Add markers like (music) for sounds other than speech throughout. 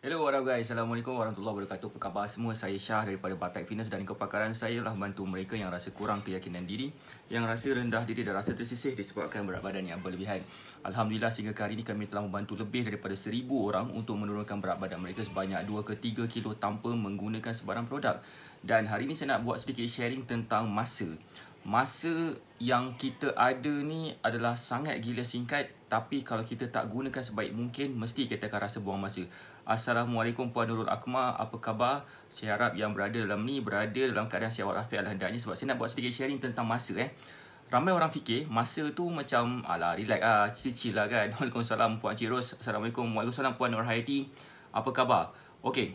Hello, what up guys? Assalamualaikum warahmatullahi wabarakatuh. Apa khabar semua? Saya Syah daripada Batak Fitness dan kepakaran saya lah bantu mereka yang rasa kurang keyakinan diri, yang rasa rendah diri dan rasa tersisih disebabkan berat badan yang berlebihan. Alhamdulillah, sehingga hari ini kami telah membantu lebih daripada seribu orang untuk menurunkan berat badan mereka sebanyak 2 ke 3 kilo tanpa menggunakan sebarang produk. Dan hari ini saya nak buat sedikit sharing tentang masa. Masa yang kita ada ni adalah sangat gila singkat tapi kalau kita tak gunakan sebaik mungkin mesti kita akan rasa buang masa. Assalamualaikum Puan Nurul Akmar. Apa khabar? Saya harap yang berada dalam ni berada dalam keadaan sihat walafiat lah hendaknya sebab saya nak buat sedikit sharing tentang masa eh. Ramai orang fikir masa tu macam alah relax ah, chill-chill lah kan. (laughs) Waalaikumsalam Puan Cirus. Assalamualaikum. Waalaikumsalam Puan Nur Hayati. Apa khabar? Okay,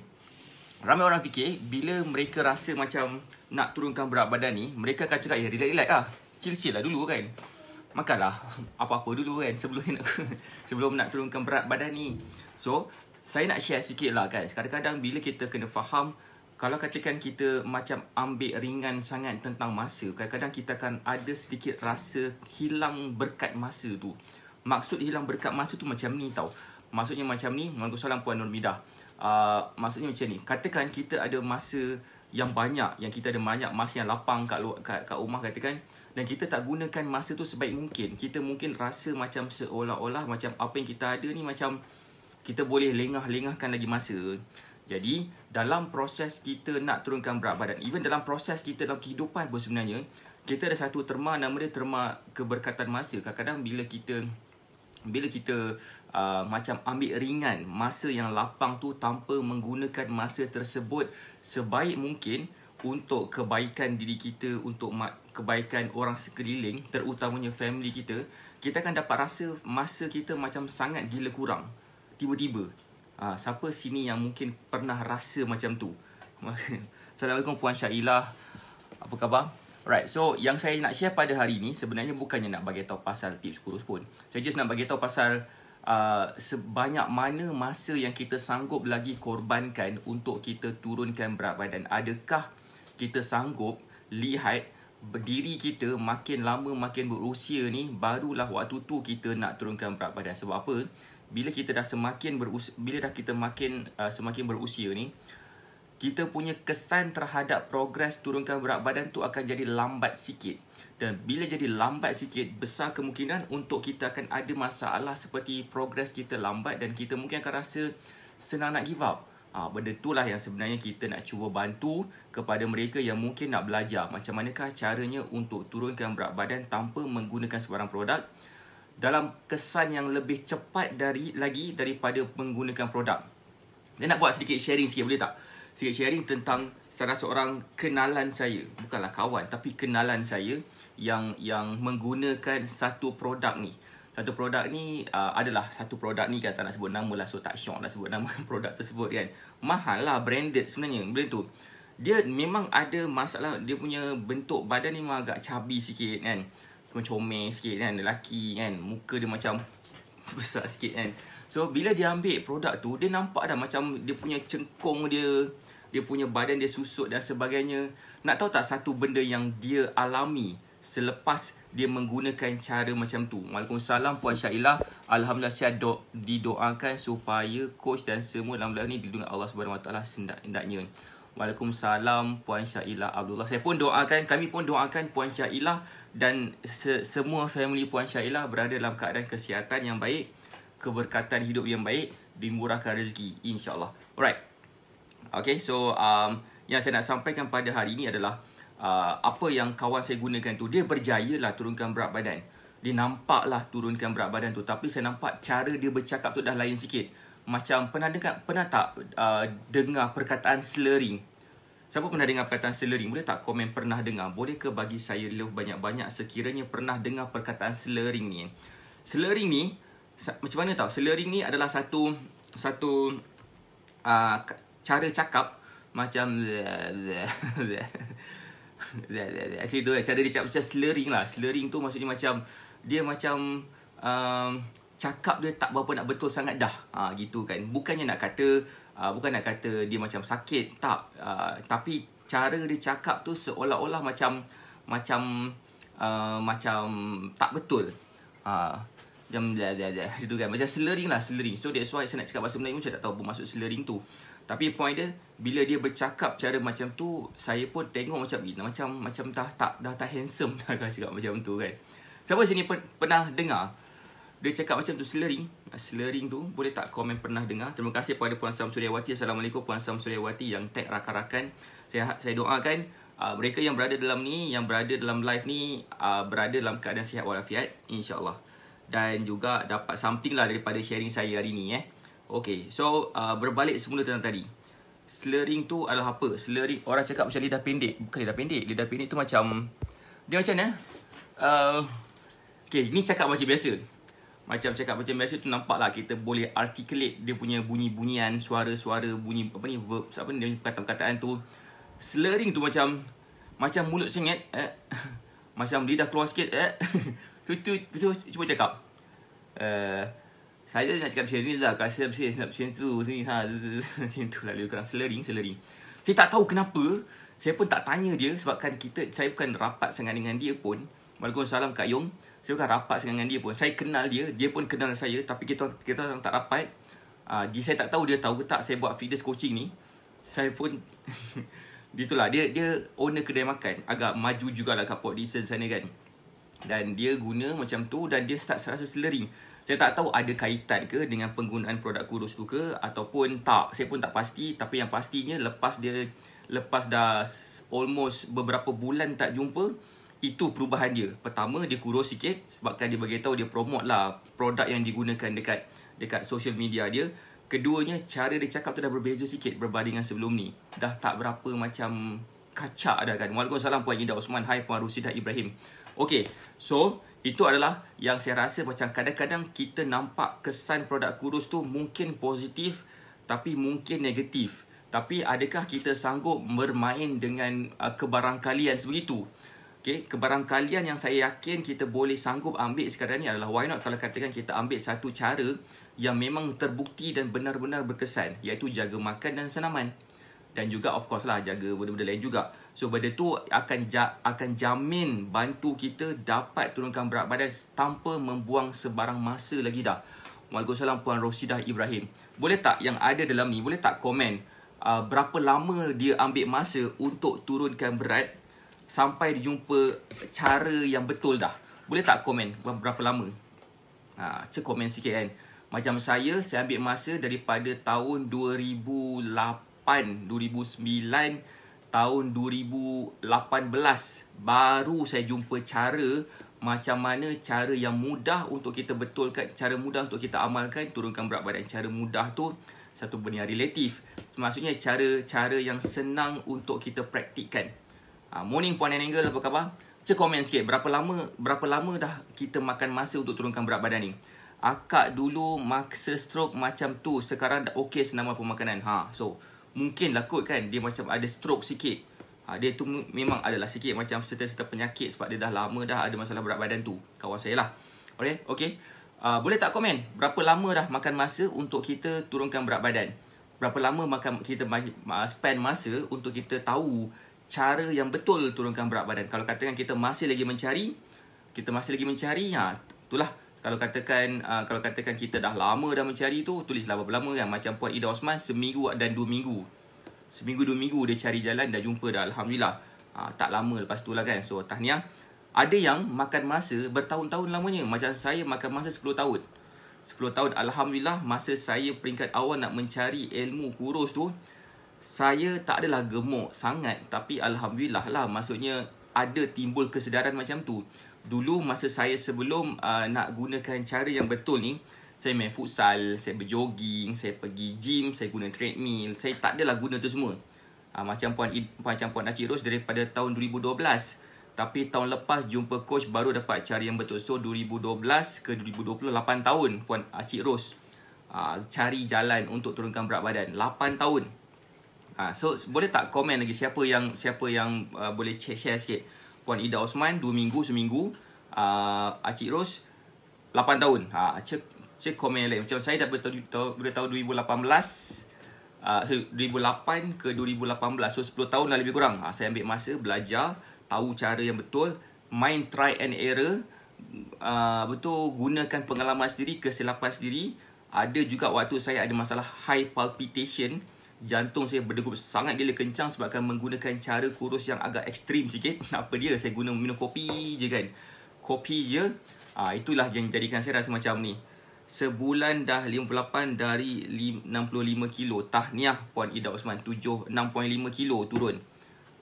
Ramai orang fikir bila mereka rasa macam nak turunkan berat badan ni, mereka akan cakap ya relax-relax ah. Chill-chill lah dulu kan. Makanlah (laughs) apa-apa dulu kan sebelum nak (laughs) sebelum nak turunkan berat badan ni. So, saya nak share sikit lah guys. Kadang-kadang bila kita kena faham, kalau katakan kita macam ambil ringan sangat tentang masa, kadang-kadang kita akan ada sedikit rasa hilang berkat masa tu. Maksud hilang berkat masa tu macam ni tau. Maksudnya macam ni, Waalaikumsalam Puan Nurmidah. Uh, ah, maksudnya macam ni, katakan kita ada masa yang banyak, yang kita ada banyak masa yang lapang kat, luar, kat, kat rumah katakan, dan kita tak gunakan masa tu sebaik mungkin. Kita mungkin rasa macam seolah-olah macam apa yang kita ada ni macam kita boleh lengah-lengahkan lagi masa. Jadi, dalam proses kita nak turunkan berat badan, even dalam proses kita dalam kehidupan pun sebenarnya, kita ada satu terma nama dia terma keberkatan masa. Kadang-kadang bila kita bila kita uh, macam ambil ringan masa yang lapang tu tanpa menggunakan masa tersebut sebaik mungkin untuk kebaikan diri kita, untuk kebaikan orang sekeliling, terutamanya family kita, kita akan dapat rasa masa kita macam sangat gila kurang tiba-tiba. Ha, siapa sini yang mungkin pernah rasa macam tu? (laughs) Assalamualaikum Puan Syailah. Apa khabar? Right, so yang saya nak share pada hari ini sebenarnya bukannya nak bagi tahu pasal tips kurus pun. Saya just nak bagi tahu pasal uh, sebanyak mana masa yang kita sanggup lagi korbankan untuk kita turunkan berat badan. Adakah kita sanggup lihat berdiri kita makin lama makin berusia ni barulah waktu tu kita nak turunkan berat badan. Sebab apa? bila kita dah semakin berus, bila dah kita makin uh, semakin berusia ni kita punya kesan terhadap progres turunkan berat badan tu akan jadi lambat sikit dan bila jadi lambat sikit besar kemungkinan untuk kita akan ada masalah seperti progres kita lambat dan kita mungkin akan rasa senang nak give up Ha, benda itulah yang sebenarnya kita nak cuba bantu kepada mereka yang mungkin nak belajar macam manakah caranya untuk turunkan berat badan tanpa menggunakan sebarang produk dalam kesan yang lebih cepat dari lagi daripada menggunakan produk. Dia nak buat sedikit sharing sikit boleh tak? Sikit sharing tentang salah seorang kenalan saya, bukanlah kawan tapi kenalan saya yang yang menggunakan satu produk ni. Satu produk ni uh, adalah satu produk ni kan tak nak sebut nama lah so tak syok lah sebut nama (laughs) produk tersebut kan. Mahal lah branded sebenarnya boleh tu. Dia memang ada masalah dia punya bentuk badan ni memang agak cabi sikit kan comel sikit kan lelaki kan muka dia macam (laughs) besar sikit kan so bila dia ambil produk tu dia nampak dah macam dia punya cengkung dia dia punya badan dia susut dan sebagainya nak tahu tak satu benda yang dia alami selepas dia menggunakan cara macam tu. Waalaikumsalam Puan Syailah. Alhamdulillah saya do- didoakan supaya coach dan semua dalam belakang ni dilindungi Allah Subhanahu Wa Taala sendak indaknya. Waalaikumsalam Puan Syailah Abdullah. Saya pun doakan, kami pun doakan Puan Syailah dan se- semua family Puan Syailah berada dalam keadaan kesihatan yang baik, keberkatan hidup yang baik, dimurahkan rezeki Insyaallah. allah Alright. Okay, so um, yang saya nak sampaikan pada hari ini adalah uh, apa yang kawan saya gunakan tu, dia berjaya lah turunkan berat badan. Dia lah turunkan berat badan tu. Tapi saya nampak cara dia bercakap tu dah lain sikit macam pernah dengar pernah tak uh, dengar perkataan slurring siapa pernah dengar perkataan slurring boleh tak komen pernah dengar boleh ke bagi saya love banyak-banyak sekiranya pernah dengar perkataan slurring ni slurring ni macam mana tahu slurring ni adalah satu satu uh, cara cakap macam (laughs) Actually tu lah, cara dia cakap macam slurring lah Slurring tu maksudnya macam Dia macam um, cakap dia tak berapa nak betul sangat dah ha, gitu kan bukannya nak kata uh, bukan nak kata dia macam sakit tak uh, tapi cara dia cakap tu seolah-olah macam macam uh, macam tak betul uh, macam dah dah dah situ kan macam slurring lah slurring so that's why saya nak cakap bahasa Melayu saya tak tahu pun masuk slurring tu tapi point dia bila dia bercakap cara macam tu saya pun tengok macam macam macam dah tak dah tak handsome dah (laughs) cakap macam tu kan siapa sini pernah dengar dia cakap macam tu slurring ah, slurring tu boleh tak komen pernah dengar terima kasih kepada puan Sam Suryawati assalamualaikum puan Sam Suryawati yang tag rakan-rakan saya ha- saya doakan uh, mereka yang berada dalam ni yang berada dalam live ni uh, berada dalam keadaan sihat walafiat insyaallah dan juga dapat something lah daripada sharing saya hari ni eh Okay, so uh, berbalik semula tentang tadi slurring tu adalah apa slurring orang cakap macam lidah pendek bukan lidah pendek lidah pendek tu macam dia macam eh uh, Okay, ni cakap macam biasa macam cakap macam biasa tu nampak lah kita boleh articulate dia punya bunyi-bunyian, suara-suara, bunyi apa ni, verbs, apa ni, dia punya perkataan-perkataan tu. Slurring tu macam, macam mulut sengit, eh. (laughs) macam dia dah keluar sikit, eh. tu, (laughs) tu, tu, tu, cuba cakap. Uh, saya nak cakap macam ni lah, kalau saya sih, nak macam tu, sini, ha, (laughs) macam tu lah, lebih kurang slurring, slurring. Saya tak tahu kenapa, saya pun tak tanya dia sebabkan kita, saya bukan rapat sangat dengan dia pun. Waalaikumsalam Kak Yong. Uh, saya bukan rapat dengan dia pun. Saya kenal dia, dia pun kenal saya tapi kita kita orang tak rapat. Ah uh, dia saya tak tahu dia tahu ke tak saya buat fitness coaching ni. Saya pun (laughs) itulah dia dia owner kedai makan agak maju jugalah kat Port sana kan. Dan dia guna macam tu dan dia start rasa slurring. Saya tak tahu ada kaitan ke dengan penggunaan produk kurus tu ke ataupun tak. Saya pun tak pasti tapi yang pastinya lepas dia lepas dah almost beberapa bulan tak jumpa itu perubahan dia. Pertama dia kurus sikit sebabkan dia bagi tahu dia promote lah produk yang digunakan dekat dekat social media dia. Keduanya cara dia cakap tu dah berbeza sikit berbanding dengan sebelum ni. Dah tak berapa macam kacak dah kan. Waalaikumsalam puan Ida Osman, hai puan Rusidah Ibrahim. Okay, so itu adalah yang saya rasa macam kadang-kadang kita nampak kesan produk kurus tu mungkin positif tapi mungkin negatif. Tapi adakah kita sanggup bermain dengan uh, kebarangkalian sebegitu? Okay, kebarangkalian yang saya yakin kita boleh sanggup ambil sekarang ni adalah why not kalau katakan kita ambil satu cara yang memang terbukti dan benar-benar berkesan iaitu jaga makan dan senaman dan juga of course lah jaga benda-benda lain juga. So benda tu akan ja, akan jamin bantu kita dapat turunkan berat badan tanpa membuang sebarang masa lagi dah. Waalaikumsalam Puan Rosidah Ibrahim. Boleh tak yang ada dalam ni, boleh tak komen uh, berapa lama dia ambil masa untuk turunkan berat sampai dijumpa cara yang betul dah. Boleh tak komen berapa lama? Ha, cek komen sikit kan. Macam saya, saya ambil masa daripada tahun 2008, 2009, tahun 2018. Baru saya jumpa cara macam mana cara yang mudah untuk kita betulkan, cara mudah untuk kita amalkan, turunkan berat badan. Cara mudah tu satu benda yang relatif. Maksudnya cara-cara yang senang untuk kita praktikkan. Uh, morning Puan Angle, apa khabar? Cik komen sikit, berapa lama berapa lama dah kita makan masa untuk turunkan berat badan ni? Akak dulu maksa stroke macam tu, sekarang dah okey senama pemakanan. Ha, so, mungkin lah kot kan, dia macam ada stroke sikit. Ha, dia tu memang adalah sikit macam serta-serta penyakit sebab dia dah lama dah ada masalah berat badan tu. Kawan saya lah. Okey, okey. Uh, boleh tak komen berapa lama dah makan masa untuk kita turunkan berat badan? Berapa lama makan kita spend masa untuk kita tahu cara yang betul turunkan berat badan. Kalau katakan kita masih lagi mencari, kita masih lagi mencari, ha, itulah. Kalau katakan uh, kalau katakan kita dah lama dah mencari tu, tulislah berapa lama kan. Macam Puan Ida Osman, seminggu dan dua minggu. Seminggu dua minggu dia cari jalan dah jumpa dah. Alhamdulillah. Ha, tak lama lepas tu lah kan. So, tahniah. Ada yang makan masa bertahun-tahun lamanya. Macam saya makan masa 10 tahun. 10 tahun, Alhamdulillah, masa saya peringkat awal nak mencari ilmu kurus tu, saya tak adalah gemuk sangat tapi alhamdulillah lah maksudnya ada timbul kesedaran macam tu dulu masa saya sebelum uh, nak gunakan cara yang betul ni saya main futsal, saya berjoging, saya pergi gym, saya guna treadmill, saya tak adalah guna tu semua. Ha, macam puan macam puan Acik Ros daripada tahun 2012. Tapi tahun lepas jumpa coach baru dapat cara yang betul. So 2012 ke 2020 8 tahun puan Acik Ros ha, ah, cari jalan untuk turunkan berat badan. 8 tahun. Ha, so boleh tak komen lagi siapa yang siapa yang uh, boleh share, share sikit. Puan Ida Osman 2 minggu seminggu a uh, Acik Ros 8 tahun. Ha cek cek komen lagi. Macam saya dah beritahu, tahu, beritahu 2018 Uh, so, 2008 ke 2018 So 10 tahun lah lebih kurang uh, Saya ambil masa belajar Tahu cara yang betul Main try and error uh, Betul gunakan pengalaman sendiri Kesilapan sendiri Ada juga waktu saya ada masalah High palpitation jantung saya berdegup sangat gila kencang sebabkan menggunakan cara kurus yang agak ekstrim sikit. (laughs) Apa dia? Saya guna minum kopi je kan. Kopi je. Ah itulah yang jadikan saya rasa macam ni. Sebulan dah 58 dari 65 kilo. Tahniah Puan Ida Osman. 6.5 kilo turun.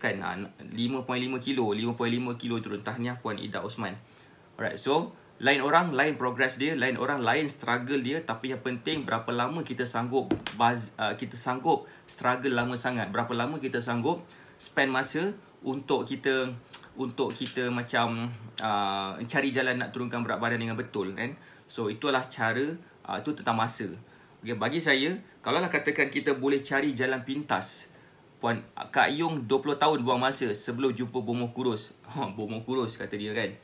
Kan? 5.5 ah, kilo. 5.5 kilo turun. Tahniah Puan Ida Osman. Alright. So, lain orang lain progress dia lain orang lain struggle dia tapi yang penting berapa lama kita sanggup baz, uh, kita sanggup struggle lama sangat berapa lama kita sanggup spend masa untuk kita untuk kita macam uh, cari jalan nak turunkan berat badan dengan betul kan so itulah cara uh, itu tentang masa okay, bagi saya kalau kalaulah katakan kita boleh cari jalan pintas Puan Kak Yong 20 tahun buang masa sebelum jumpa bomoh kurus. Ha, (laughs) bomoh kurus kata dia kan.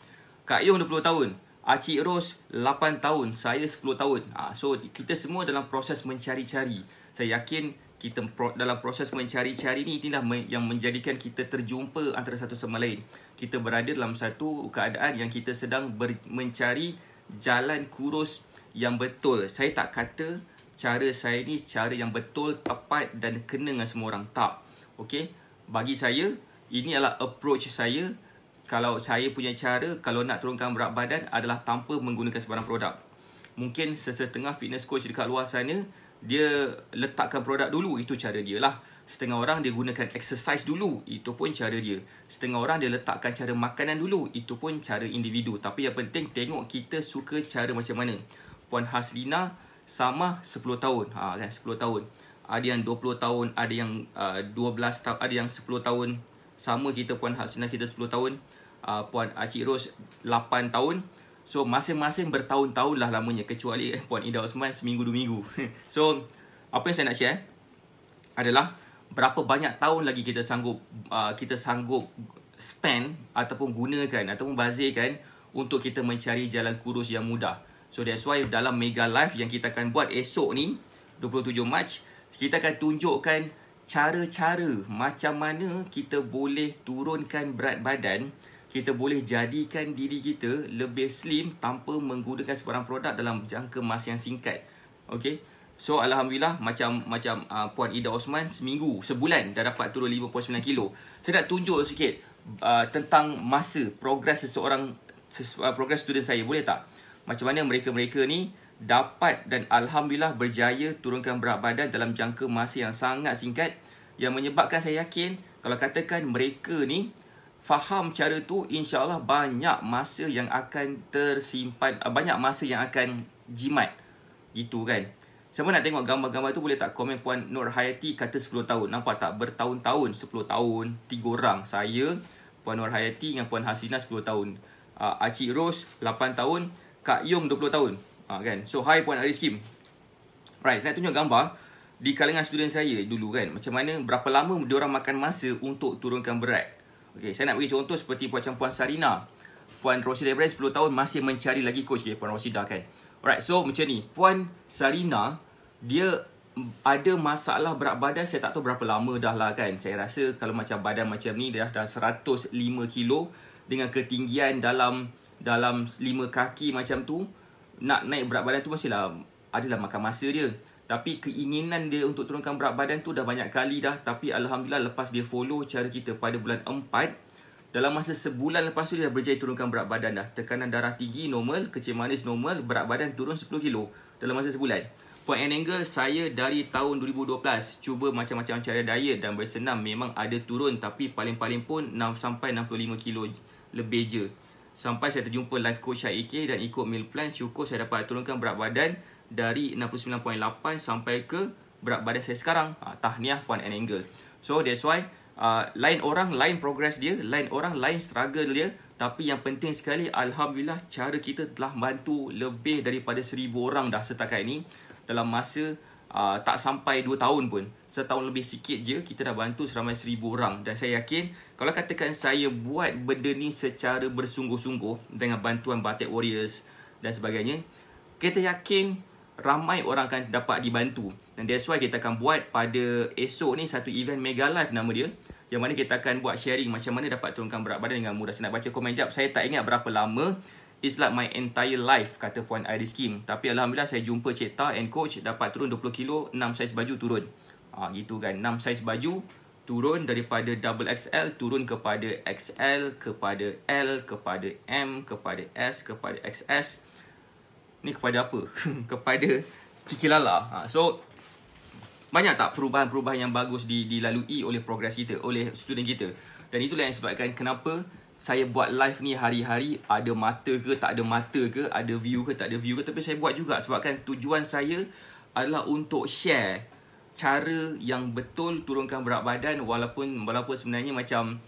Kak Yong 20 tahun. Acik Ros 8 tahun, saya 10 tahun. Ah so kita semua dalam proses mencari-cari. Saya yakin kita dalam proses mencari-cari ni itulah yang menjadikan kita terjumpa antara satu sama lain. Kita berada dalam satu keadaan yang kita sedang ber- mencari jalan kurus yang betul. Saya tak kata cara saya ni cara yang betul, tepat dan kena dengan semua orang. Tak. Okey. Bagi saya, ini adalah approach saya kalau saya punya cara kalau nak turunkan berat badan adalah tanpa menggunakan sebarang produk. Mungkin setengah fitness coach dekat luar sana dia letakkan produk dulu itu cara dia lah. Setengah orang dia gunakan exercise dulu itu pun cara dia. Setengah orang dia letakkan cara makanan dulu itu pun cara individu. Tapi yang penting tengok kita suka cara macam mana. Puan Haslina sama 10 tahun. Ha kan 10 tahun. Ada yang 20 tahun, ada yang uh, 12 tahun, ada yang 10 tahun. Sama kita Puan Haslina kita 10 tahun uh, Puan Acik Ros 8 tahun. So masing-masing bertahun-tahun lah lamanya kecuali eh, Puan Ida Osman seminggu dua minggu. (laughs) so apa yang saya nak share adalah berapa banyak tahun lagi kita sanggup uh, kita sanggup spend ataupun gunakan ataupun bazirkan untuk kita mencari jalan kurus yang mudah. So that's why dalam mega live yang kita akan buat esok ni 27 Mac kita akan tunjukkan cara-cara macam mana kita boleh turunkan berat badan kita boleh jadikan diri kita lebih slim tanpa menggunakan sebarang produk dalam jangka masa yang singkat. Okay. So alhamdulillah macam macam uh, puan Ida Osman seminggu sebulan dah dapat turun 5.9 kilo. Saya nak tunjuk sikit uh, tentang masa progres seseorang uh, progres student saya boleh tak? Macam mana mereka-mereka ni dapat dan alhamdulillah berjaya turunkan berat badan dalam jangka masa yang sangat singkat yang menyebabkan saya yakin kalau katakan mereka ni faham cara tu insyaallah banyak masa yang akan tersimpan eh, banyak masa yang akan jimat gitu kan siapa nak tengok gambar-gambar tu boleh tak komen puan Nur Hayati kata 10 tahun nampak tak bertahun-tahun 10 tahun tiga orang saya puan Nur Hayati dengan puan Hasina 10 tahun uh, Acik Rose 8 tahun Kak Yong 20 tahun uh, kan so hi puan Aris Kim right saya nak tunjuk gambar di kalangan student saya dulu kan macam mana berapa lama dia orang makan masa untuk turunkan berat Okay, saya nak bagi contoh seperti macam Puan Sarina. Puan Rosida Ibrahim 10 tahun masih mencari lagi coach dia, Puan Rosida kan. Alright, so macam ni. Puan Sarina, dia ada masalah berat badan saya tak tahu berapa lama dah lah kan. Saya rasa kalau macam badan macam ni dah dah 105 kilo dengan ketinggian dalam dalam 5 kaki macam tu. Nak naik berat badan tu mestilah adalah makan masa dia. Tapi keinginan dia untuk turunkan berat badan tu dah banyak kali dah. Tapi Alhamdulillah lepas dia follow cara kita pada bulan 4. Dalam masa sebulan lepas tu dia dah berjaya turunkan berat badan dah. Tekanan darah tinggi normal, kecil manis normal, berat badan turun 10 kilo dalam masa sebulan. Point and angle, saya dari tahun 2012 cuba macam-macam cara diet dan bersenam memang ada turun tapi paling-paling pun 6 sampai 65 kilo lebih je. Sampai saya terjumpa life coach Syah AK dan ikut meal plan, syukur saya dapat turunkan berat badan dari 69.8 sampai ke berat badan saya sekarang. Uh, tahniah Puan Anne Engel. So that's why uh, lain orang lain progress dia, lain orang lain struggle dia. Tapi yang penting sekali, Alhamdulillah cara kita telah bantu lebih daripada seribu orang dah setakat ini dalam masa uh, tak sampai dua tahun pun. Setahun lebih sikit je, kita dah bantu seramai seribu orang. Dan saya yakin, kalau katakan saya buat benda ni secara bersungguh-sungguh dengan bantuan Batik Warriors dan sebagainya, kita yakin ramai orang akan dapat dibantu. Dan that's why kita akan buat pada esok ni satu event Mega Live nama dia. Yang mana kita akan buat sharing macam mana dapat turunkan berat badan dengan mudah. Saya nak baca komen jap. Saya tak ingat berapa lama. It's like my entire life, kata Puan Iris Kim. Tapi Alhamdulillah saya jumpa Cipta and Coach dapat turun 20 kilo, 6 saiz baju turun. Ah ha, gitu kan, 6 saiz baju turun daripada double XL turun kepada XL kepada L kepada M kepada S kepada XS. Ni kepada apa? (laughs) kepada Kiki Lala. Ha, so, banyak tak perubahan-perubahan yang bagus dilalui oleh progres kita, oleh student kita. Dan itulah yang sebabkan kenapa saya buat live ni hari-hari ada mata ke tak ada mata ke, ada view ke tak ada view ke. Tapi saya buat juga sebabkan tujuan saya adalah untuk share cara yang betul turunkan berat badan walaupun walaupun sebenarnya macam (laughs)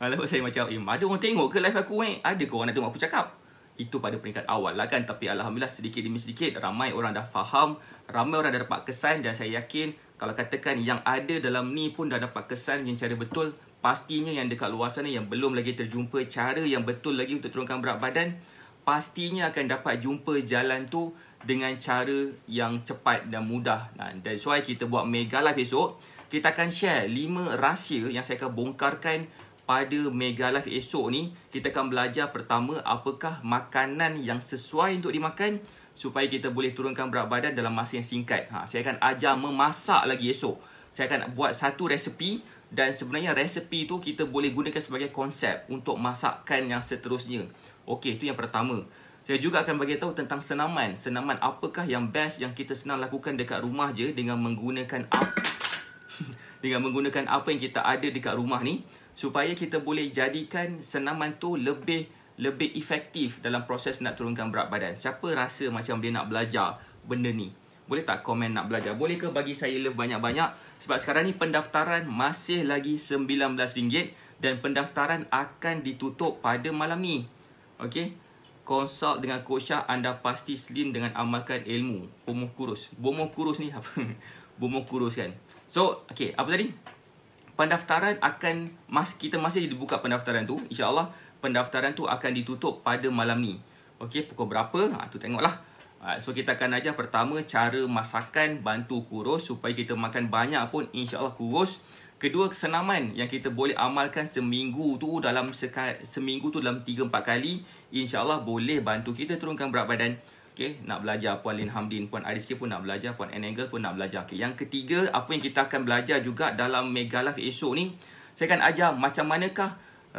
walaupun saya macam eh, ada orang tengok ke live aku eh? ada ke orang nak tengok aku cakap itu pada peringkat awal lah kan tapi alhamdulillah sedikit demi sedikit ramai orang dah faham ramai orang dah dapat kesan dan saya yakin kalau katakan yang ada dalam ni pun dah dapat kesan yang cara betul pastinya yang dekat luar sana yang belum lagi terjumpa cara yang betul lagi untuk turunkan berat badan pastinya akan dapat jumpa jalan tu dengan cara yang cepat dan mudah nah, that's why kita buat mega live esok kita akan share 5 rahsia yang saya akan bongkarkan pada Mega Live esok ni kita akan belajar pertama apakah makanan yang sesuai untuk dimakan supaya kita boleh turunkan berat badan dalam masa yang singkat. Ha, saya akan ajar memasak lagi esok. Saya akan buat satu resipi dan sebenarnya resipi tu kita boleh gunakan sebagai konsep untuk masakan yang seterusnya. Okey, itu yang pertama. Saya juga akan bagi tahu tentang senaman. Senaman apakah yang best yang kita senang lakukan dekat rumah je dengan menggunakan (laughs) dengan menggunakan apa yang kita ada dekat rumah ni supaya kita boleh jadikan senaman tu lebih lebih efektif dalam proses nak turunkan berat badan. Siapa rasa macam dia nak belajar benda ni? Boleh tak komen nak belajar? Boleh ke bagi saya love banyak-banyak? Sebab sekarang ni pendaftaran masih lagi RM19 dan pendaftaran akan ditutup pada malam ni. Okay? Consult dengan kosha anda pasti slim dengan amalkan ilmu. Bumuh kurus. Bumuh kurus ni apa? (laughs) Bumuh kurus kan? So, okay. apa tadi? pendaftaran akan mas kita masih dibuka pendaftaran tu insyaallah pendaftaran tu akan ditutup pada malam ni okey pukul berapa ha, tu tengoklah ha, so kita akan ajar pertama cara masakan bantu kurus supaya kita makan banyak pun insyaallah kurus kedua senaman yang kita boleh amalkan seminggu tu dalam seka, seminggu tu dalam 3 4 kali insyaallah boleh bantu kita turunkan berat badan Okay, nak belajar Puan Lin Hamdin, Puan Ariski pun nak belajar, Puan Engel, pun nak belajar. Okay, yang ketiga, apa yang kita akan belajar juga dalam Mega Life esok ni, saya akan ajar macam manakah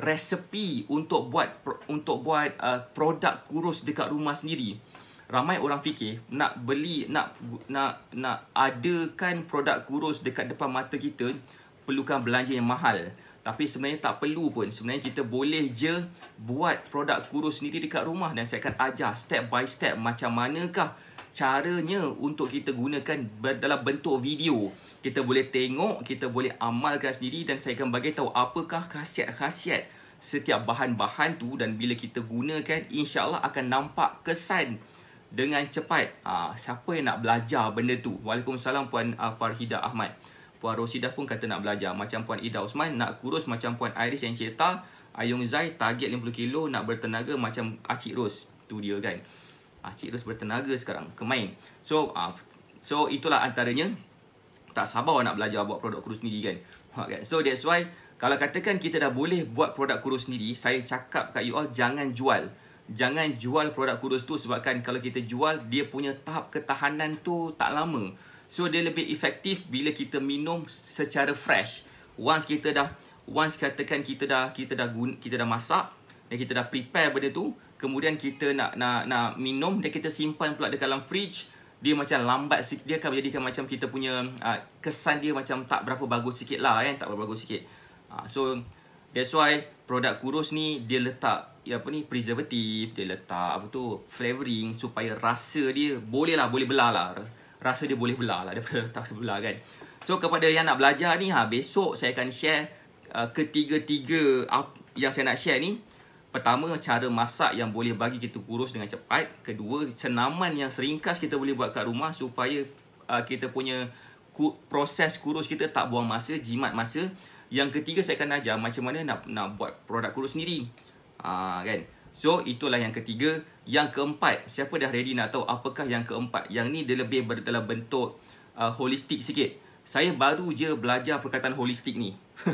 resepi untuk buat untuk buat uh, produk kurus dekat rumah sendiri. Ramai orang fikir nak beli nak nak nak adakan produk kurus dekat depan mata kita perlukan belanja yang mahal tapi sebenarnya tak perlu pun sebenarnya kita boleh je buat produk kurus sendiri dekat rumah dan saya akan ajar step by step macam manakah caranya untuk kita gunakan dalam bentuk video kita boleh tengok kita boleh amalkan sendiri dan saya akan bagi tahu apakah khasiat-khasiat setiap bahan-bahan tu dan bila kita gunakan insyaallah akan nampak kesan dengan cepat ha, siapa yang nak belajar benda tu Waalaikumsalam puan ah, Farhida Ahmad Puan Rosidah pun kata nak belajar macam Puan Ida Osman, nak kurus macam Puan Iris yang cerita, Ayung Zai target 50 kilo nak bertenaga macam Acik Ros. Tu dia kan. Acik Ros bertenaga sekarang, kemain. So, uh, so itulah antaranya tak sabar nak belajar buat produk kurus sendiri kan. Okay, (laughs) ha, So that's why kalau katakan kita dah boleh buat produk kurus sendiri, saya cakap kat you all jangan jual. Jangan jual produk kurus tu sebabkan kalau kita jual dia punya tahap ketahanan tu tak lama. So dia lebih efektif bila kita minum secara fresh. Once kita dah once katakan kita dah kita dah guna, kita dah masak dan kita dah prepare benda tu, kemudian kita nak nak nak minum dan kita simpan pula dekat dalam fridge, dia macam lambat sikit dia akan menjadikan macam kita punya ah, kesan dia macam tak berapa bagus sikit lah kan, tak berapa bagus sikit. Ah, so that's why produk kurus ni dia letak ya apa ni preservative dia letak apa tu flavoring supaya rasa dia boleh lah boleh belah lah rasa dia boleh belah lah daripada tak boleh belah kan. So kepada yang nak belajar ni ha besok saya akan share uh, ketiga-tiga yang saya nak share ni. Pertama cara masak yang boleh bagi kita kurus dengan cepat, kedua senaman yang seringkas kita boleh buat kat rumah supaya uh, kita punya ku- proses kurus kita tak buang masa, jimat masa. Yang ketiga saya akan ajar macam mana nak nak buat produk kurus sendiri. uh, kan. So itulah yang ketiga. Yang keempat, siapa dah ready nak tahu apakah yang keempat? Yang ni dia lebih ber- dalam bentuk uh, holistik sikit. Saya baru je belajar perkataan holistik ni. (laughs)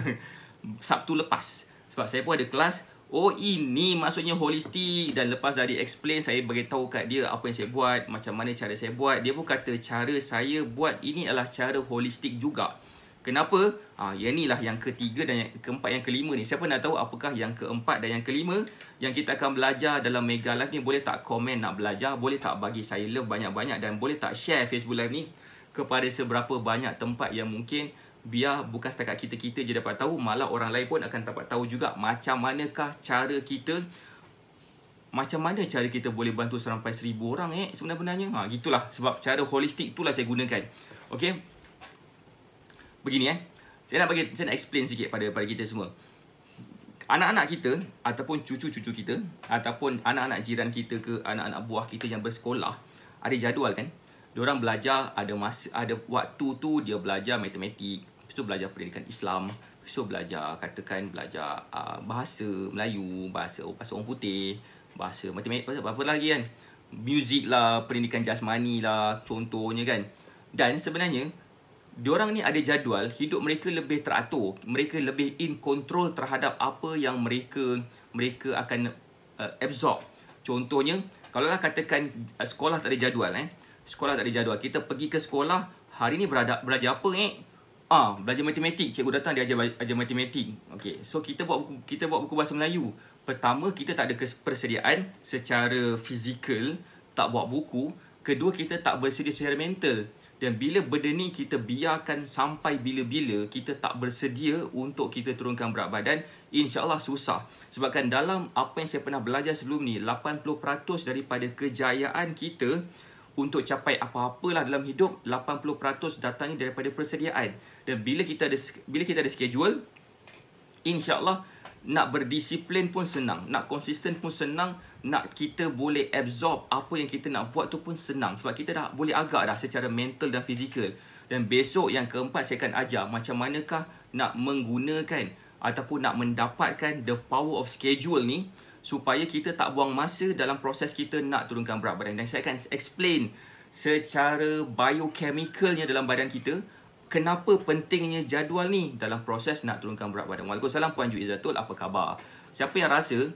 Sabtu lepas. Sebab saya pun ada kelas. Oh ini maksudnya holistik dan lepas dari explain saya beritahu kat dia apa yang saya buat, macam mana cara saya buat. Dia pun kata cara saya buat ini adalah cara holistik juga. Kenapa? Ha, yang inilah yang ketiga dan yang keempat yang kelima ni. Siapa nak tahu apakah yang keempat dan yang kelima yang kita akan belajar dalam Mega Live ni? Boleh tak komen nak belajar? Boleh tak bagi saya love banyak-banyak? Dan boleh tak share Facebook Live ni kepada seberapa banyak tempat yang mungkin biar bukan setakat kita-kita je dapat tahu. Malah orang lain pun akan dapat tahu juga macam manakah cara kita macam mana cara kita boleh bantu sampai seribu orang eh sebenarnya ha gitulah sebab cara holistik itulah saya gunakan Okay begini eh. Saya nak bagi saya nak explain sikit pada pada kita semua. Anak-anak kita ataupun cucu-cucu kita ataupun anak-anak jiran kita ke anak-anak buah kita yang bersekolah ada jadual kan? Diorang belajar ada masa ada waktu tu dia belajar matematik, lepas tu belajar pendidikan Islam, lepas tu belajar katakan belajar uh, bahasa Melayu, bahasa bahasa orang putih, bahasa matematik apa apa lagi kan? Music lah, pendidikan jasmani lah contohnya kan. Dan sebenarnya diorang ni ada jadual hidup mereka lebih teratur mereka lebih in control terhadap apa yang mereka mereka akan uh, absorb contohnya kalau lah katakan uh, sekolah tak ada jadual eh sekolah tak ada jadual kita pergi ke sekolah hari ni beradab, belajar apa eh ah belajar matematik cikgu datang dia ajar ajar matematik okey so kita buat buku kita buat buku bahasa Melayu pertama kita tak ada persediaan secara fizikal tak buat buku kedua kita tak bersedia secara mental dan bila benda ni kita biarkan sampai bila-bila kita tak bersedia untuk kita turunkan berat badan, insyaAllah susah. Sebabkan dalam apa yang saya pernah belajar sebelum ni, 80% daripada kejayaan kita untuk capai apa-apalah dalam hidup, 80% datangnya daripada persediaan. Dan bila kita ada bila kita ada schedule, insyaAllah nak berdisiplin pun senang, nak konsisten pun senang, nak kita boleh absorb apa yang kita nak buat tu pun senang sebab kita dah boleh agak dah secara mental dan fizikal. Dan besok yang keempat saya akan ajar macam manakah nak menggunakan ataupun nak mendapatkan the power of schedule ni supaya kita tak buang masa dalam proses kita nak turunkan berat badan. Dan saya akan explain secara biochemicalnya dalam badan kita kenapa pentingnya jadual ni dalam proses nak turunkan berat badan. Waalaikumsalam Puan Ju Izzatul, apa khabar? Siapa yang rasa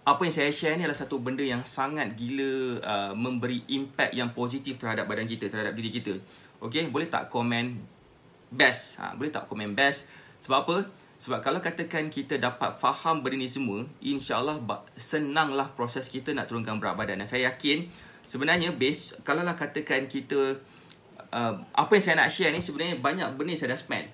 apa yang saya share ni adalah satu benda yang sangat gila uh, memberi impact yang positif terhadap badan kita, terhadap diri kita. Okey, boleh tak komen best? Ha, boleh tak komen best? Sebab apa? Sebab kalau katakan kita dapat faham benda ni semua, insyaAllah senanglah proses kita nak turunkan berat badan. Dan saya yakin sebenarnya base, kalau lah katakan kita, uh, apa yang saya nak share ni sebenarnya banyak benda saya dah spend.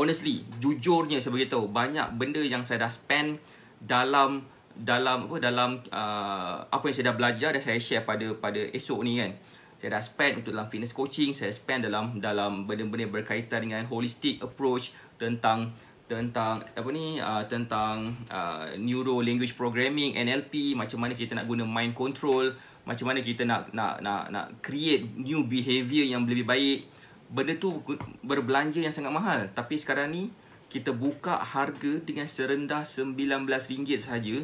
Honestly, jujurnya saya beritahu, banyak benda yang saya dah spend dalam dalam apa dalam uh, apa yang saya dah belajar dan saya share pada pada esok ni kan. Saya dah spend untuk dalam fitness coaching, saya spend dalam dalam benda-benda berkaitan dengan holistic approach tentang tentang apa ni uh, tentang uh, neuro language programming NLP macam mana kita nak guna mind control macam mana kita nak nak nak nak create new behavior yang lebih baik benda tu berbelanja yang sangat mahal tapi sekarang ni kita buka harga dengan serendah RM19 saja.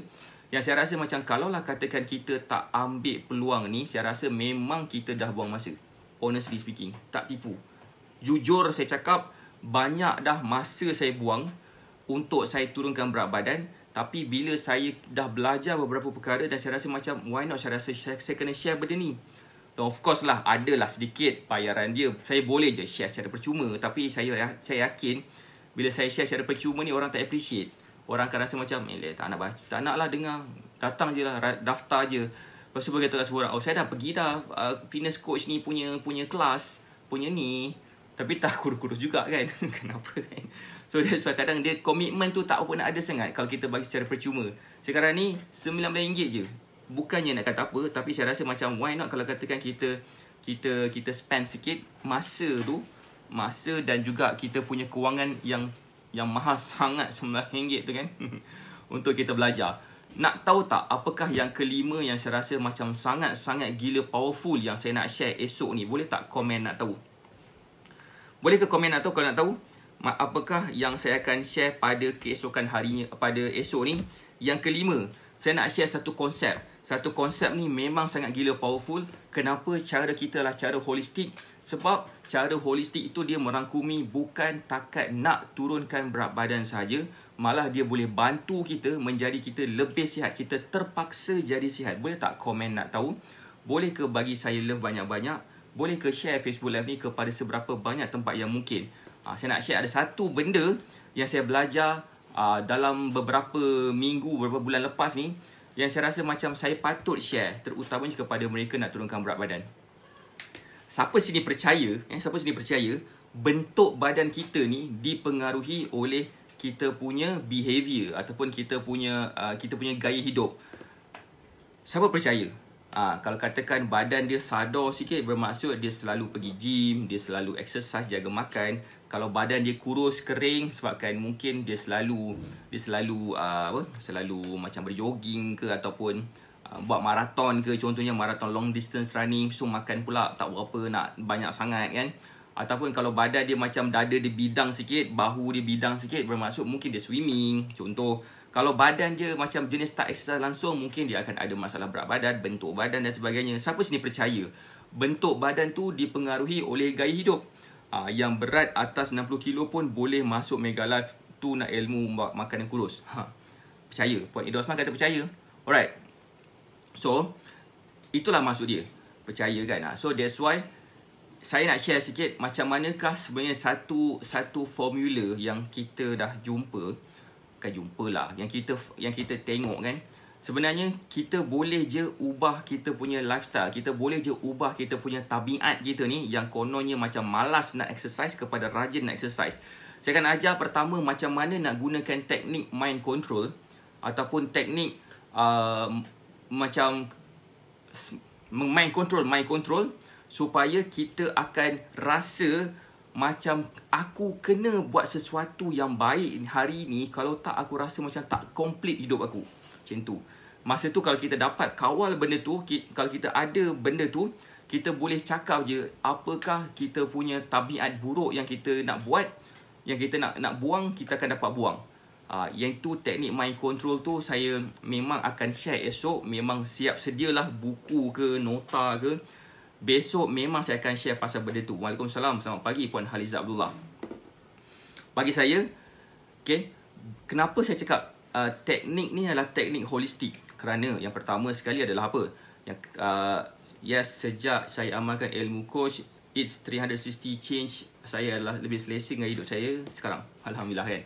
yang saya rasa macam kalaulah katakan kita tak ambil peluang ni saya rasa memang kita dah buang masa honestly speaking tak tipu jujur saya cakap banyak dah masa saya buang untuk saya turunkan berat badan tapi bila saya dah belajar beberapa perkara dan saya rasa macam why not saya rasa saya, saya kena share benda ni dan of course lah adalah sedikit bayaran dia saya boleh je share secara percuma tapi saya ya, saya yakin bila saya share secara percuma ni orang tak appreciate. Orang akan rasa macam, eh tak nak baca, tak nak lah dengar. Datang je lah, daftar je. Lepas tu beritahu kat semua orang, oh saya dah pergi dah uh, fitness coach ni punya punya kelas, punya ni. Tapi tak kurus-kurus juga kan. (laughs) Kenapa kan? So dia sebab kadang dia komitmen tu tak pun ada sangat kalau kita bagi secara percuma. Sekarang ni RM19 je. Bukannya nak kata apa tapi saya rasa macam why not kalau katakan kita kita kita spend sikit masa tu masa dan juga kita punya kewangan yang yang mahal sangat RM9 tu kan (laughs) untuk kita belajar. Nak tahu tak apakah yang kelima yang saya rasa macam sangat-sangat gila powerful yang saya nak share esok ni? Boleh tak komen nak tahu? Boleh ke komen nak tahu kalau nak tahu apakah yang saya akan share pada keesokan harinya pada esok ni? Yang kelima, saya nak share satu konsep satu konsep ni memang sangat gila powerful. Kenapa cara kita lah cara holistik? Sebab cara holistik itu dia merangkumi bukan takat nak turunkan berat badan saja, malah dia boleh bantu kita menjadi kita lebih sihat. Kita terpaksa jadi sihat. Boleh tak komen nak tahu? Boleh ke bagi saya love banyak-banyak? Boleh ke share Facebook Live ni kepada seberapa banyak tempat yang mungkin? Ha, saya nak share ada satu benda yang saya belajar Uh, dalam beberapa minggu beberapa bulan lepas ni yang saya rasa macam saya patut share terutamanya kepada mereka nak turunkan berat badan. Siapa sini percaya, eh, siapa sini percaya bentuk badan kita ni dipengaruhi oleh kita punya behavior ataupun kita punya uh, kita punya gaya hidup. Siapa percaya? Ah, kalau katakan badan dia sadar, sikit bermaksud dia selalu pergi gym, dia selalu exercise jaga makan. Kalau badan dia kurus kering sebabkan mungkin dia selalu dia selalu aa, ah, apa? Selalu macam berjoging ke ataupun aa, ah, buat maraton ke contohnya maraton long distance running so makan pula tak berapa nak banyak sangat kan. Ataupun kalau badan dia macam dada dia bidang sikit, bahu dia bidang sikit bermaksud mungkin dia swimming contoh kalau badan dia macam jenis tak exercise langsung Mungkin dia akan ada masalah berat badan Bentuk badan dan sebagainya Siapa sini percaya Bentuk badan tu dipengaruhi oleh gaya hidup Aa, ah, Yang berat atas 60 kilo pun Boleh masuk Mega Life Tu nak ilmu makanan kurus ha. Percaya Puan Ida Osman kata percaya Alright So Itulah maksud dia Percaya kan ah, So that's why saya nak share sikit macam manakah sebenarnya satu satu formula yang kita dah jumpa akan jumpa lah yang kita yang kita tengok kan sebenarnya kita boleh je ubah kita punya lifestyle kita boleh je ubah kita punya tabiat kita ni yang kononnya macam malas nak exercise kepada rajin nak exercise saya akan ajar pertama macam mana nak gunakan teknik mind control ataupun teknik uh, macam mind control mind control supaya kita akan rasa macam aku kena buat sesuatu yang baik hari ni kalau tak aku rasa macam tak complete hidup aku. Macam tu. Masa tu kalau kita dapat kawal benda tu, kalau kita ada benda tu, kita boleh cakap je apakah kita punya tabiat buruk yang kita nak buat, yang kita nak nak buang, kita akan dapat buang. Uh, yang tu teknik mind control tu saya memang akan share esok. Memang siap sedialah buku ke nota ke. Besok memang saya akan share pasal benda tu. Waalaikumsalam. Selamat pagi Puan Haliza Abdullah. Bagi saya, okay, kenapa saya cakap uh, teknik ni adalah teknik holistik? Kerana yang pertama sekali adalah apa? Yang, uh, yes, sejak saya amalkan ilmu coach, it's 360 change. Saya adalah lebih selesa dengan hidup saya sekarang. Alhamdulillah kan.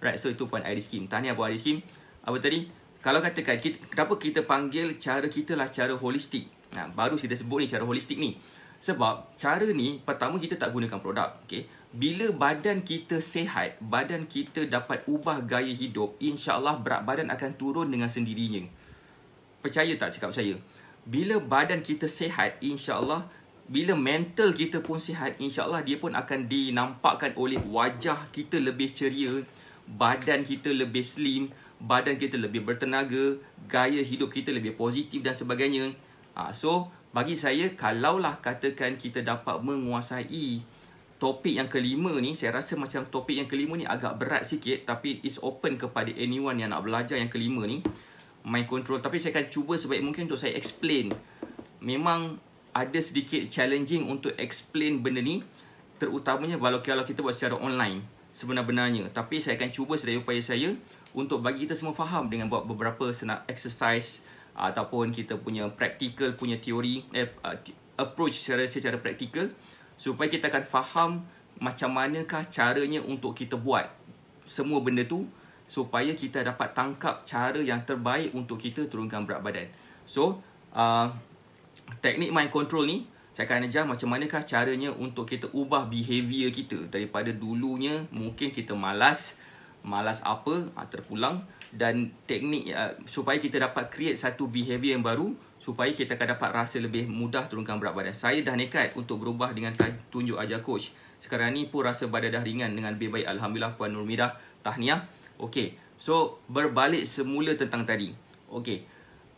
Right, so itu Puan Iris Kim. Tahniah Puan Iris Kim. Apa tadi? Kalau katakan, kita, kenapa kita panggil cara kita lah cara holistik? Ha, baru saya sebut ni cara holistik ni. Sebab cara ni pertama kita tak gunakan produk. Okay. Bila badan kita sehat, badan kita dapat ubah gaya hidup, insyaAllah berat badan akan turun dengan sendirinya. Percaya tak cakap saya? Bila badan kita sehat, insyaAllah bila mental kita pun sihat, insyaAllah dia pun akan dinampakkan oleh wajah kita lebih ceria, badan kita lebih slim, badan kita lebih bertenaga, gaya hidup kita lebih positif dan sebagainya. Ha, so bagi saya kalaulah katakan kita dapat menguasai topik yang kelima ni saya rasa macam topik yang kelima ni agak berat sikit tapi is open kepada anyone yang nak belajar yang kelima ni mind control tapi saya akan cuba sebaik mungkin untuk saya explain memang ada sedikit challenging untuk explain benda ni terutamanya kalau kalau kita buat secara online sebenar-benarnya tapi saya akan cuba sedaya upaya saya untuk bagi kita semua faham dengan buat beberapa senap exercise ataupun kita punya practical punya teori eh, ah, approach secara secara practical supaya kita akan faham macam manakah caranya untuk kita buat semua benda tu supaya kita dapat tangkap cara yang terbaik untuk kita turunkan berat badan. So, uh, teknik mind control ni saya akan ajar macam manakah caranya untuk kita ubah behavior kita daripada dulunya mungkin kita malas, malas apa, ah, terpulang dan teknik uh, supaya kita dapat create satu behavior yang baru supaya kita akan dapat rasa lebih mudah turunkan berat badan. Saya dah nekat untuk berubah dengan tunjuk ajar coach. Sekarang ni pun rasa badan dah ringan dengan lebih baik. Alhamdulillah Puan Nurmidah. Tahniah. Okey. So, berbalik semula tentang tadi. Okey.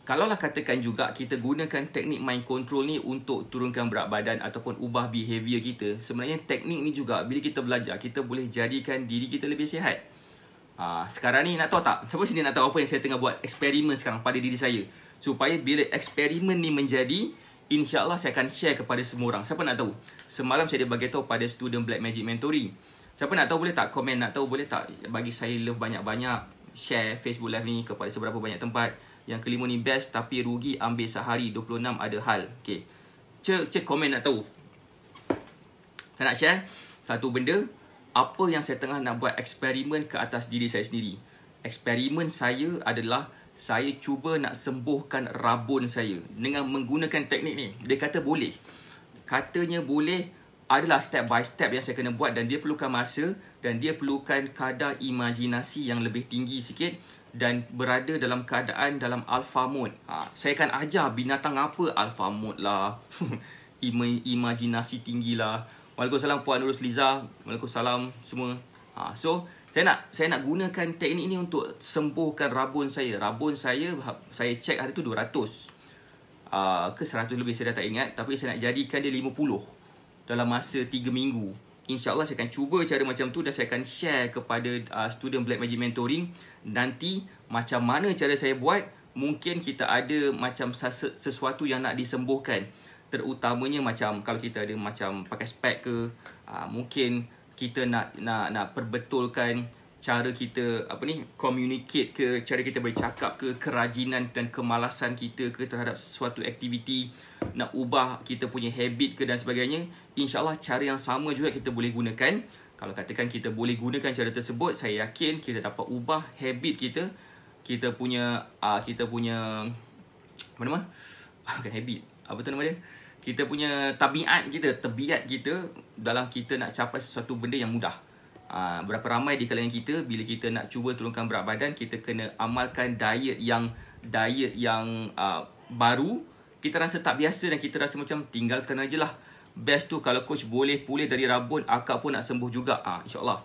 Kalaulah katakan juga kita gunakan teknik mind control ni untuk turunkan berat badan ataupun ubah behavior kita. Sebenarnya teknik ni juga bila kita belajar, kita boleh jadikan diri kita lebih sihat. Ha, sekarang ni nak tahu tak? Siapa sini nak tahu apa yang saya tengah buat eksperimen sekarang pada diri saya? Supaya bila eksperimen ni menjadi, insyaAllah saya akan share kepada semua orang. Siapa nak tahu? Semalam saya ada bagi pada student Black Magic Mentoring. Siapa nak tahu boleh tak komen, nak tahu boleh tak bagi saya love banyak-banyak share Facebook live ni kepada seberapa banyak tempat. Yang kelima ni best tapi rugi ambil sehari 26 ada hal. Okay. Cek cek komen nak tahu. Saya nak share satu benda apa yang saya tengah nak buat eksperimen ke atas diri saya sendiri. Eksperimen saya adalah saya cuba nak sembuhkan rabun saya dengan menggunakan teknik ni. Dia kata boleh. Katanya boleh adalah step by step yang saya kena buat dan dia perlukan masa dan dia perlukan kadar imajinasi yang lebih tinggi sikit dan berada dalam keadaan dalam alpha mode. Ha, saya akan ajar binatang apa alpha mode lah. (laughs) Ima- imajinasi tinggi lah. Waalaikumsalam Puan Nurus Liza. Waalaikumsalam semua. Ha, so, saya nak saya nak gunakan teknik ini untuk sembuhkan rabun saya. Rabun saya, saya check hari tu 200. Uh, ha, ke 100 lebih saya dah tak ingat tapi saya nak jadikan dia 50 dalam masa 3 minggu insyaallah saya akan cuba cara macam tu dan saya akan share kepada uh, student black magic mentoring nanti macam mana cara saya buat mungkin kita ada macam sesuatu yang nak disembuhkan terutamanya macam kalau kita ada macam pakai spek ke uh, mungkin kita nak nak nak perbetulkan cara kita apa ni communicate ke cara kita bercakap ke kerajinan dan kemalasan kita ke terhadap sesuatu aktiviti nak ubah kita punya habit ke dan sebagainya insyaallah cara yang sama juga kita boleh gunakan kalau katakan kita boleh gunakan cara tersebut saya yakin kita dapat ubah habit kita kita punya uh, kita punya mana nama (laughs) bukan habit apa tu nama dia? Kita punya tabiat kita, tabiat kita dalam kita nak capai sesuatu benda yang mudah. Ha, berapa ramai di kalangan kita bila kita nak cuba turunkan berat badan, kita kena amalkan diet yang diet yang uh, baru. Kita rasa tak biasa dan kita rasa macam tinggalkan aje lah. Best tu kalau coach boleh pulih dari rabun, akak pun nak sembuh juga. Ha, InsyaAllah.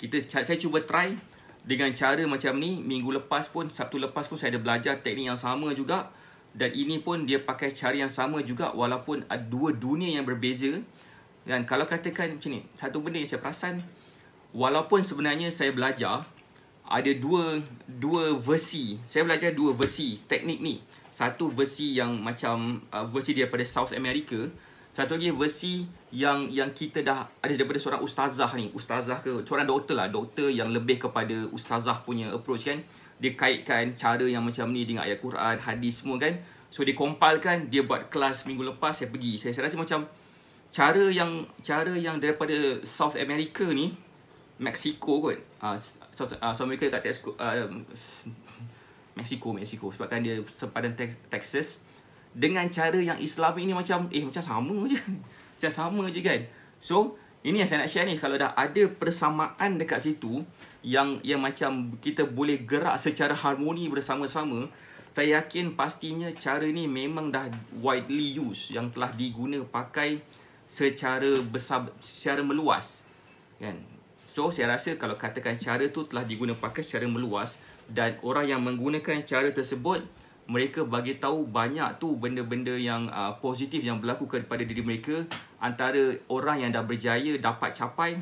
Kita, saya cuba try dengan cara macam ni. Minggu lepas pun, Sabtu lepas pun saya ada belajar teknik yang sama juga dan ini pun dia pakai cara yang sama juga walaupun ada dua dunia yang berbeza dan kalau katakan macam ni satu benda yang saya perasan walaupun sebenarnya saya belajar ada dua dua versi saya belajar dua versi teknik ni satu versi yang macam uh, versi daripada South America satu lagi versi yang yang kita dah ada daripada seorang ustazah ni ustazah ke seorang doktor lah doktor yang lebih kepada ustazah punya approach kan dia kaitkan cara yang macam ni dengan ayat Quran, hadis semua kan. So dia compilekan, dia buat kelas minggu lepas saya pergi. Saya, saya rasa macam cara yang cara yang daripada South America ni, Mexico kot. Uh, South, uh, South America kat Texas, uh, (laughs) Mexico, Mexico. Sebabkan dia sempadan te- Texas. Dengan cara yang Islam ini macam, eh macam sama je. (laughs) macam sama je kan. So, ini yang saya nak share ni. Kalau dah ada persamaan dekat situ, yang yang macam kita boleh gerak secara harmoni bersama-sama saya yakin pastinya cara ni memang dah widely used yang telah diguna pakai secara besar secara meluas kan so saya rasa kalau katakan cara tu telah diguna pakai secara meluas dan orang yang menggunakan cara tersebut mereka bagi tahu banyak tu benda-benda yang uh, positif yang berlaku kepada diri mereka antara orang yang dah berjaya dapat capai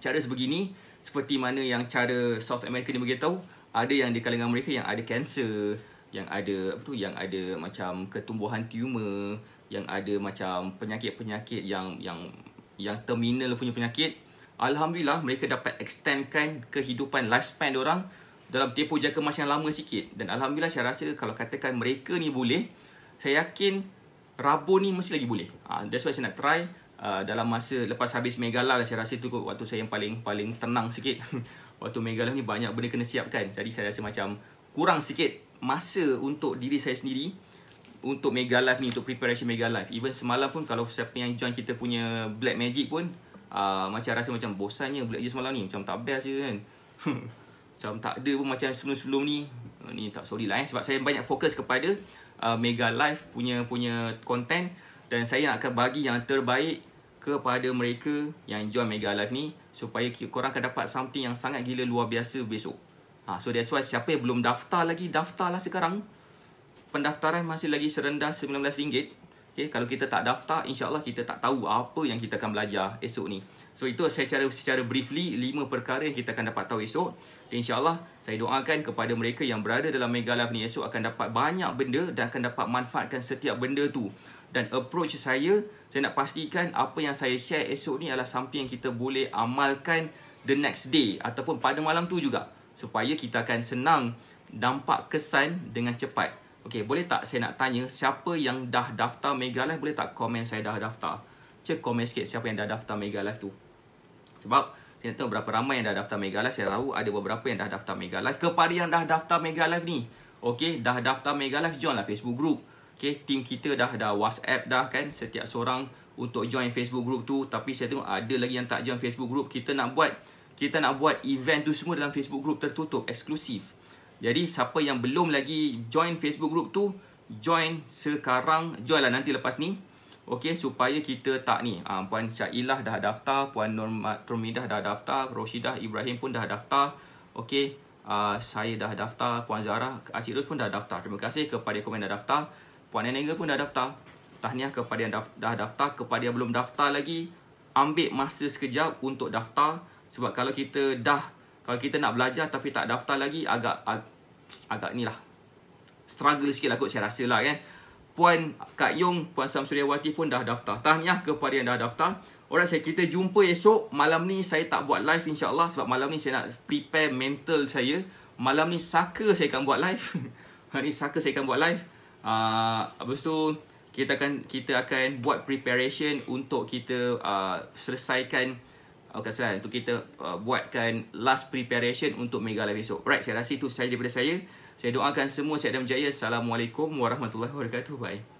cara sebegini seperti mana yang cara South America ni tahu ada yang di kalangan mereka yang ada kanser yang ada apa tu yang ada macam ketumbuhan tumor yang ada macam penyakit-penyakit yang yang yang terminal punya penyakit alhamdulillah mereka dapat extendkan kehidupan lifespan dia orang dalam tempoh jangka masa yang lama sikit dan alhamdulillah saya rasa kalau katakan mereka ni boleh saya yakin Rabu ni mesti lagi boleh. Ah, that's why saya nak try. Ah, dalam masa lepas habis Megalal lah, saya rasa itu waktu saya yang paling paling tenang sikit. (laughs) waktu Megalal ni banyak benda kena siapkan. Jadi saya rasa macam kurang sikit masa untuk diri saya sendiri untuk mega live ni untuk preparation mega live even semalam pun kalau siapa yang join kita punya black magic pun uh, macam rasa macam bosannya black Magic semalam ni macam tak best je kan (laughs) macam tak ada pun macam sebelum-sebelum ni uh, ni tak sorry lah eh sebab saya banyak fokus kepada uh, mega live punya punya content dan saya akan bagi yang terbaik kepada mereka yang join Mega Live ni supaya korang akan dapat something yang sangat gila luar biasa besok. Ha, so that's why siapa yang belum daftar lagi, daftarlah sekarang. Pendaftaran masih lagi serendah RM19. Okay, kalau kita tak daftar, insyaAllah kita tak tahu apa yang kita akan belajar esok ni. So itu saya secara, secara briefly, lima perkara yang kita akan dapat tahu esok. Dan insyaAllah saya doakan kepada mereka yang berada dalam Mega Live ni esok akan dapat banyak benda dan akan dapat manfaatkan setiap benda tu dan approach saya saya nak pastikan apa yang saya share esok ni adalah something yang kita boleh amalkan the next day ataupun pada malam tu juga supaya kita akan senang dampak kesan dengan cepat. Okey, boleh tak saya nak tanya siapa yang dah daftar Mega Life boleh tak komen saya dah daftar? Cek komen sikit siapa yang dah daftar Mega Life tu. Sebab saya nak tahu berapa ramai yang dah daftar Mega Life. Saya tahu ada beberapa yang dah daftar Mega Life. Kepada yang dah daftar Mega Life ni. Okey, dah daftar Mega Life, joinlah Facebook group. Okay, team kita dah dah WhatsApp dah kan setiap seorang untuk join Facebook group tu tapi saya tengok ada lagi yang tak join Facebook group kita nak buat kita nak buat event tu semua dalam Facebook group tertutup eksklusif jadi siapa yang belum lagi join Facebook group tu join sekarang join lah nanti lepas ni Okay, supaya kita tak ni ha, Puan Syailah dah daftar Puan Nurmidah dah daftar Rosidah Ibrahim pun dah daftar Okay, uh, ah, saya dah daftar Puan Zara Acik Rus pun dah daftar Terima kasih kepada komen dah daftar Puan Niaga pun dah daftar. Tahniah kepada yang dah daftar. Kepada yang belum daftar lagi, ambil masa sekejap untuk daftar. Sebab kalau kita dah, kalau kita nak belajar tapi tak daftar lagi, agak ag- agak ni lah. Struggle sikit lah kot saya rasa lah kan. Puan Kak Yong, Puan Sam Suryawati pun dah daftar. Tahniah kepada yang dah daftar. Orang saya kita jumpa esok. Malam ni saya tak buat live insyaAllah. Sebab malam ni saya nak prepare mental saya. Malam ni saka saya akan buat live. (laughs) Hari saka saya akan buat live uh, Habis tu kita akan kita akan buat preparation untuk kita uh, selesaikan Okay, salah. Untuk kita uh, buatkan last preparation untuk Mega Live esok. Right, saya rasa itu saja daripada saya. Saya doakan semua sihat dan berjaya. Assalamualaikum warahmatullahi wabarakatuh. Bye.